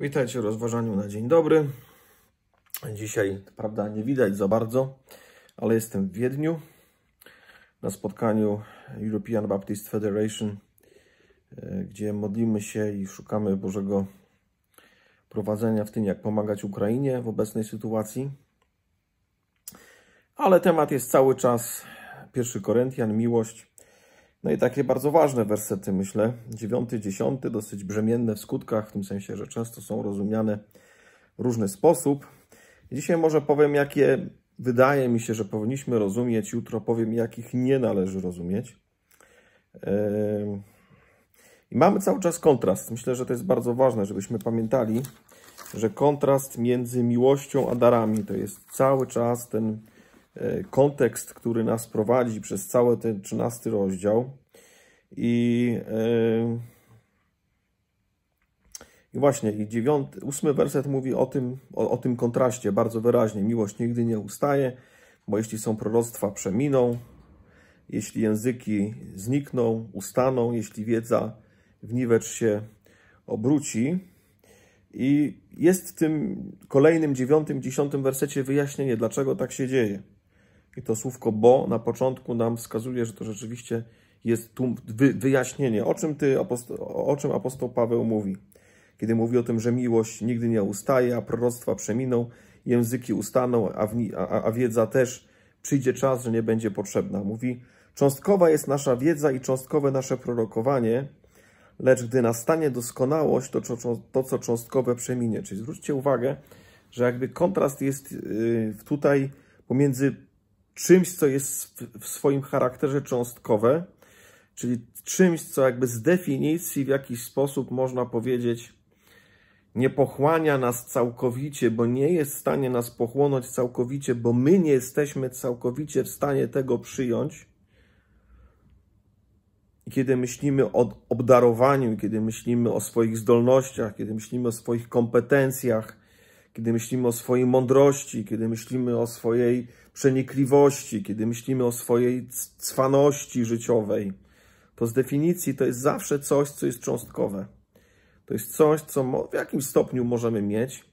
Witajcie w rozważaniu na dzień dobry. Dzisiaj, prawda, nie widać za bardzo, ale jestem w Wiedniu na spotkaniu European Baptist Federation, e, gdzie modlimy się i szukamy Bożego prowadzenia w tym, jak pomagać Ukrainie w obecnej sytuacji. Ale temat jest cały czas pierwszy Koryntian, miłość. No i takie bardzo ważne wersety, myślę. Dziewiąty, dziesiąty, dosyć brzemienne w skutkach, w tym sensie, że często są rozumiane w różny sposób. Dzisiaj może powiem, jakie wydaje mi się, że powinniśmy rozumieć, jutro powiem, jakich nie należy rozumieć. Ehm, I mamy cały czas kontrast. Myślę, że to jest bardzo ważne, żebyśmy pamiętali, że kontrast między miłością a darami to jest cały czas ten e, kontekst, który nas prowadzi przez cały ten 13 rozdział. I, e, i właśnie, i dziewiąty, ósmy werset mówi o tym, o, o tym kontraście bardzo wyraźnie. Miłość nigdy nie ustaje, bo jeśli są proroctwa, przeminą, jeśli języki znikną, ustaną, jeśli wiedza wniwecz się obróci. I jest w tym kolejnym dziewiątym, dziesiątym wersecie wyjaśnienie, dlaczego tak się dzieje. I to słówko bo na początku nam wskazuje, że to rzeczywiście jest tu wyjaśnienie, o czym, ty, o czym apostoł Paweł mówi, kiedy mówi o tym, że miłość nigdy nie ustaje, a proroctwa przeminą, języki ustaną, a, a, a wiedza też przyjdzie czas, że nie będzie potrzebna. Mówi, cząstkowa jest nasza wiedza i cząstkowe nasze prorokowanie, lecz gdy nastanie doskonałość, to, to co cząstkowe przeminie. Czyli zwróćcie uwagę, że jakby kontrast jest y, tutaj pomiędzy czymś, co jest w swoim charakterze cząstkowe, czyli czymś, co jakby z definicji w jakiś sposób można powiedzieć nie pochłania nas całkowicie, bo nie jest w stanie nas pochłonąć całkowicie, bo my nie jesteśmy całkowicie w stanie tego przyjąć. kiedy myślimy o obdarowaniu, kiedy myślimy o swoich zdolnościach, kiedy myślimy o swoich kompetencjach, kiedy myślimy o swojej mądrości, kiedy myślimy o swojej przenikliwości, kiedy myślimy o swojej cwaności życiowej, to z definicji to jest zawsze coś, co jest cząstkowe. To jest coś, co w jakimś stopniu możemy mieć,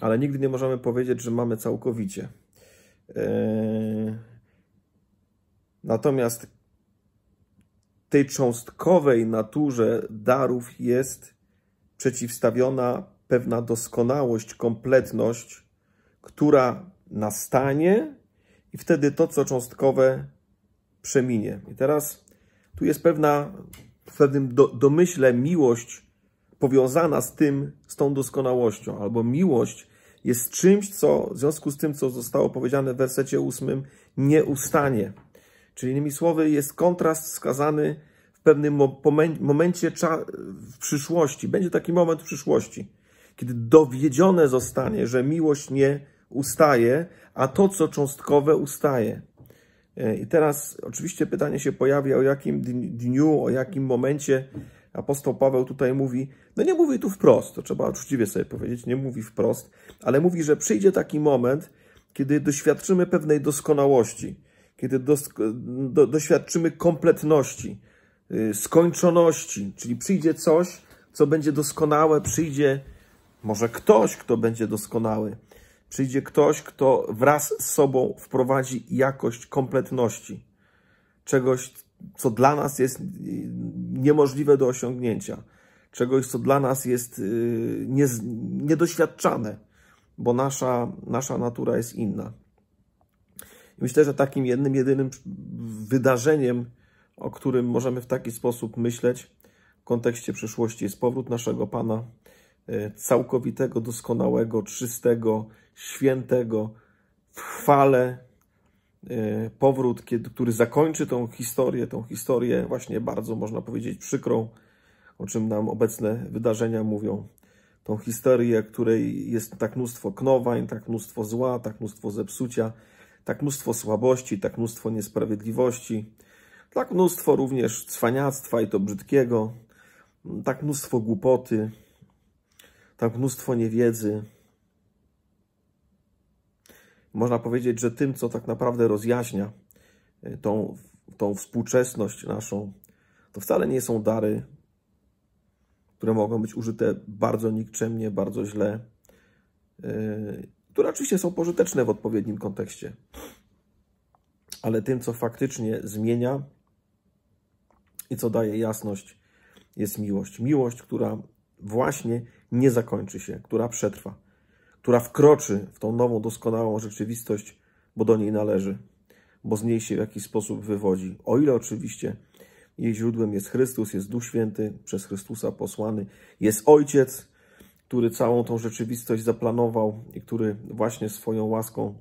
ale nigdy nie możemy powiedzieć, że mamy całkowicie. Eee, natomiast tej cząstkowej naturze darów jest przeciwstawiona pewna doskonałość, kompletność, która nastanie i wtedy to, co cząstkowe, przeminie. I teraz tu jest pewna, w pewnym do, domyśle miłość powiązana z tym, z tą doskonałością, albo miłość jest czymś, co w związku z tym, co zostało powiedziane w wersecie ósmym, nie ustanie. Czyli innymi słowy, jest kontrast wskazany w pewnym momencie w przyszłości. Będzie taki moment w przyszłości, kiedy dowiedzione zostanie, że miłość nie ustaje, a to, co cząstkowe, ustaje. E, I teraz oczywiście pytanie się pojawia, o jakim dniu, o jakim momencie apostoł Paweł tutaj mówi, no nie mówi tu wprost, to trzeba uczciwie sobie powiedzieć, nie mówi wprost, ale mówi, że przyjdzie taki moment, kiedy doświadczymy pewnej doskonałości, kiedy do, doświadczymy kompletności, yy, skończoności, czyli przyjdzie coś, co będzie doskonałe, przyjdzie może ktoś, kto będzie doskonały. Przyjdzie ktoś, kto wraz z sobą wprowadzi jakość kompletności, czegoś, co dla nas jest y, niemożliwe do osiągnięcia, czegoś, co dla nas jest y, nie, niedoświadczane, bo nasza, nasza natura jest inna. Myślę, że takim jednym, jedynym wydarzeniem, o którym możemy w taki sposób myśleć w kontekście przyszłości, jest powrót naszego Pana E, całkowitego, doskonałego, czystego, świętego, w chwale e, powrót, kiedy, który zakończy tą historię, tą historię właśnie bardzo, można powiedzieć, przykrą, o czym nam obecne wydarzenia mówią. Tą historię, której jest tak mnóstwo knowań, tak mnóstwo zła, tak mnóstwo zepsucia, tak mnóstwo słabości, tak mnóstwo niesprawiedliwości, tak mnóstwo również cwaniactwa i to brzydkiego, tak mnóstwo głupoty, tak mnóstwo niewiedzy. Można powiedzieć, że tym, co tak naprawdę rozjaśnia y, tą, tą współczesność naszą, to wcale nie są dary, które mogą być użyte bardzo nikczemnie, bardzo źle, y, które oczywiście są pożyteczne w odpowiednim kontekście. Ale tym, co faktycznie zmienia i co daje jasność, jest miłość. Miłość, która właśnie nie zakończy się, która przetrwa, która wkroczy w tą nową, doskonałą rzeczywistość, bo do niej należy, bo z niej się w jakiś sposób wywodzi. O ile oczywiście jej źródłem jest Chrystus, jest Duch Święty, przez Chrystusa posłany, jest Ojciec, który całą tą rzeczywistość zaplanował i który właśnie swoją łaską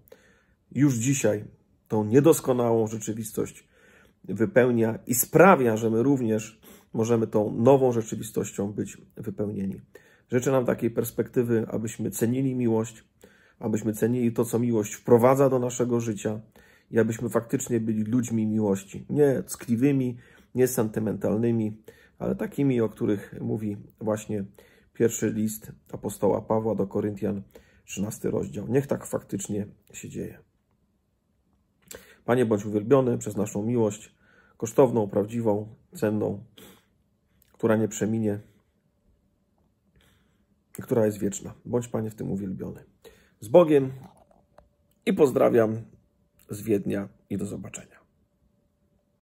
już dzisiaj tą niedoskonałą rzeczywistość wypełnia i sprawia, że my również możemy tą nową rzeczywistością być wypełnieni. Życzę nam takiej perspektywy, abyśmy cenili miłość, abyśmy cenili to, co miłość wprowadza do naszego życia i abyśmy faktycznie byli ludźmi miłości. Nie ckliwymi, nie sentymentalnymi, ale takimi, o których mówi właśnie pierwszy list apostoła Pawła do Koryntian, 13 rozdział. Niech tak faktycznie się dzieje. Panie bądź uwielbiony przez naszą miłość, kosztowną, prawdziwą, cenną, która nie przeminie i która jest wieczna. Bądź Panie w tym uwielbiony. Z Bogiem i pozdrawiam z Wiednia i do zobaczenia.